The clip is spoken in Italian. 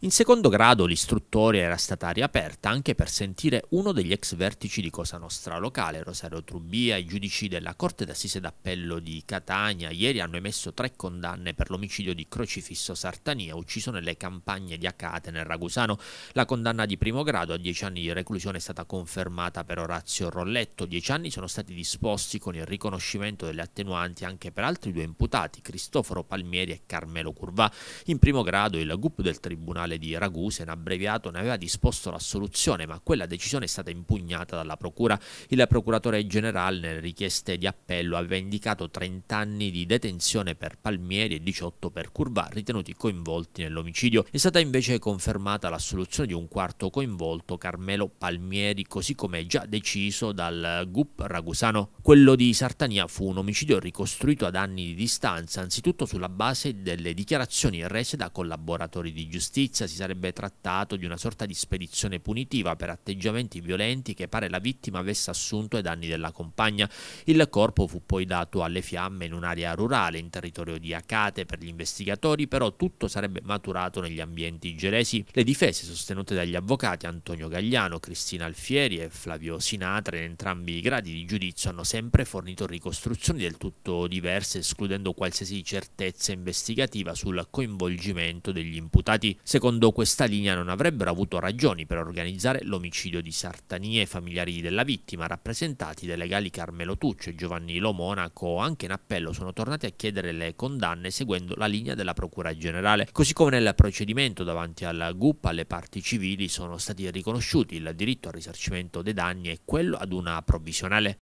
In secondo grado l'istruttoria era stata riaperta anche per sentire uno degli ex vertici di Cosa Nostra locale, Rosario Trubbia, I giudici della Corte d'Assise d'Appello di Catania ieri hanno emesso tre condanne per l'omicidio di Crocifisso Sartania, ucciso nelle campagne di Acate nel Ragusano. La condanna di primo grado a dieci anni di reclusione è stata confermata per Orazio Rolletto. Dieci anni sono stati disposti con il riconoscimento delle attenuanti anche per altri due imputati, Cristoforo Palmieri e Carmelo Curvà. In primo grado il GUP del Tribunale Tribunale di Ragusa, in abbreviato, ne aveva disposto l'assoluzione, ma quella decisione è stata impugnata dalla Procura. Il Procuratore Generale, nelle richieste di appello, aveva indicato 30 anni di detenzione per Palmieri e 18 per Curva, ritenuti coinvolti nell'omicidio. È stata invece confermata l'assoluzione di un quarto coinvolto, Carmelo Palmieri, così come già deciso dal GUP ragusano. Quello di Sartania fu un omicidio ricostruito ad anni di distanza, anzitutto sulla base delle dichiarazioni rese da collaboratori di giustizia giustizia si sarebbe trattato di una sorta di spedizione punitiva per atteggiamenti violenti che pare la vittima avesse assunto ai danni della compagna. Il corpo fu poi dato alle fiamme in un'area rurale in territorio di Acate per gli investigatori, però tutto sarebbe maturato negli ambienti gelesi. Le difese sostenute dagli avvocati Antonio Gagliano, Cristina Alfieri e Flavio Sinatra in entrambi i gradi di giudizio hanno sempre fornito ricostruzioni del tutto diverse, escludendo qualsiasi certezza investigativa sul coinvolgimento degli imputati. Secondo Secondo questa linea non avrebbero avuto ragioni per organizzare l'omicidio di Sartanie e familiari della vittima, rappresentati dai legali Carmelo Tuccio e Giovanni Lomonaco, anche in appello sono tornati a chiedere le condanne seguendo la linea della Procura Generale. Così come nel procedimento davanti alla GUP alle parti civili sono stati riconosciuti il diritto al risarcimento dei danni e quello ad una provvisionale.